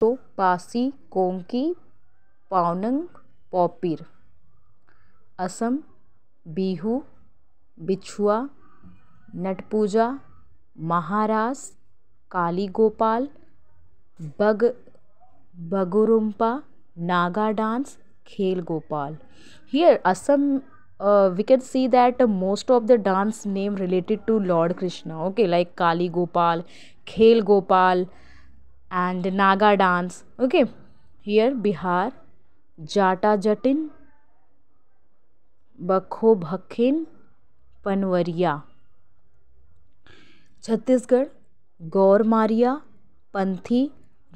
तो पासी कोंकी पावनंग पोपिर असम बिहू बिछुआ नटपूजा महारास काली गोपाल बग Bagurumba Naga dance Khel Gopal here Assam we can see that most of the dance name related to lord Krishna okay like Kali Gopal Khel Gopal and Naga dance. Okay, here Bihar, Jata Jatin, Bakho Bhakhin, Panwaria. Chhattisgarh Gaur Maria Panthi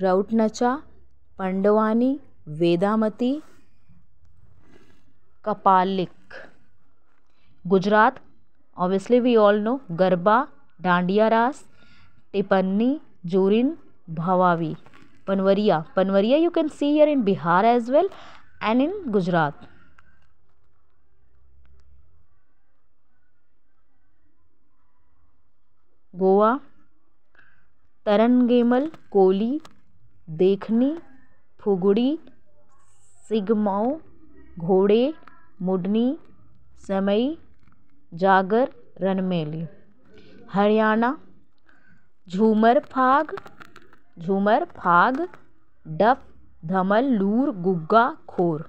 Raut Nacha Pandwani Vedamati Kapalik Gujarat obviously we all know Garba Dandiya Raas Tippani जूरिन Bhavavi, Panvaria. Panvaria you can see here in Bihar as well and in Gujarat. Goa, Tarangemal, Koli, Dekhni, Phugudi, Sigmao, Ghode, Mudni, Samai, जागर रनमेली हरियाणा झूमर फाग झूमर फाग डफ धमल लूर गुग्गा खोर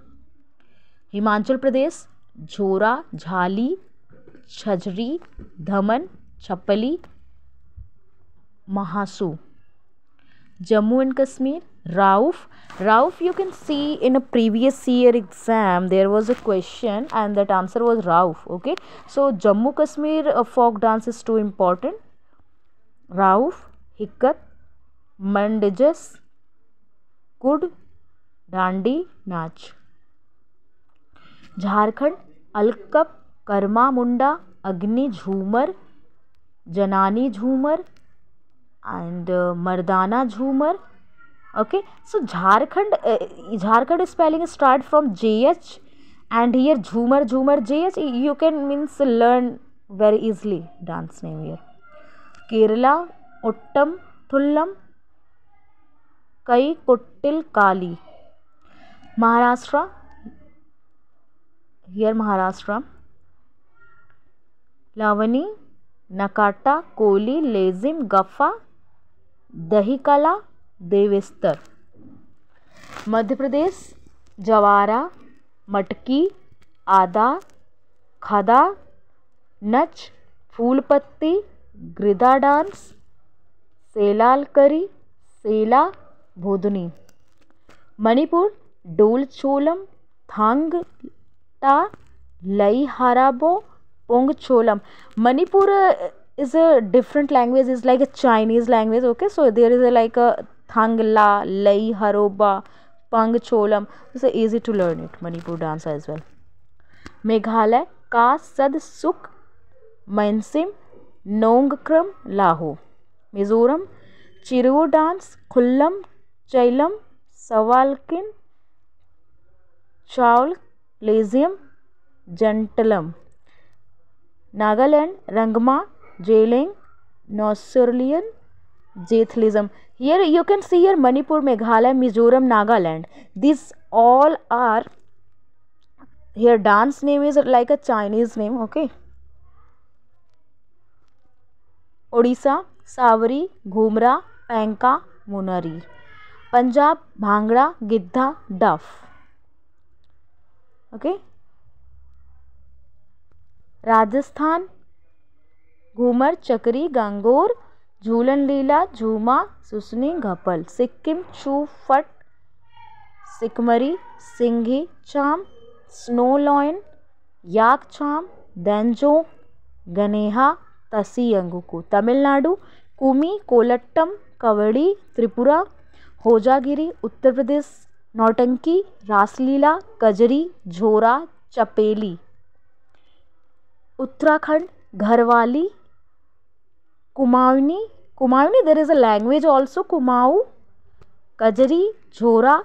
Himachal Pradesh Jhora Jhali Chhajri Dhaman Chhapeli Mahasu Jammu and Kashmir Rauf Rauf you can see in a previous year exam there was a question and that answer was Rauf okay so Jammu Kashmir folk dance is too important Rauf Hikat Mandjas Kud Dandi Nach Jharkhand अलकप Karma मुंडा अग्नि झूमर जनानी झूमर and uh, Mardana Jhumar okay so Jharkhand uh, Jharkhand spelling start from J H and here Jhumar Jhumar J H you can means learn very easily dance name here Kerala Ottam Thullam Kaikottikali Maharashtra here Maharashtra Lavani Nakata Koli Lezim Gafa Dahi Kala देवेस्तर मध्य प्रदेश जवारा मटकी आदा खदा नच फूलपत्ती ग्रिदा dance सेलाल करी सेला बोधनी मणिपुर डोल छोलम Thang Ta Lai Haraoba Pung Cholom Manipur is a different language is like a Chinese language okay so there is a like a Thang Ta Lai Haraoba Pung Cholom it's easy to learn it Manipur dance as well Meghalaya का सद सुख मैंसिम नोंग क्रम लाहो Mizoram चिरो dance खुल्लम चैलम सवालकिन चाउल लेजियम जंटलम नागालैंड रंगमा जेलिंग नॉसर्लियन जेथलिज्म here you can see here Manipur Meghalaya Mizoram Nagaland this all are here dance name is like a Chinese name okay Odisha सावरी घूमरा पैंका मुनारी पंजाब भांगड़ा गिद्धा डफ ओके राजस्थान घूमर चकरी गांगोर झूलन लीला झूमा सुसनी घपल सिक्किम छू फट सिकमरी सिंघी चाम स्नो लॉयन याक चाम देंजोंग गनेहा तसी अंगुकू तमिलनाडु कुमी कोलट्टम कवड़ी त्रिपुरा होजागिरी उत्तर प्रदेश नौटंकी रासलीला कजरी झोरा चपेली उत्तराखंड घरवाली Kumaoni Kumaoni there is a language also Kumaon Kajari झोरा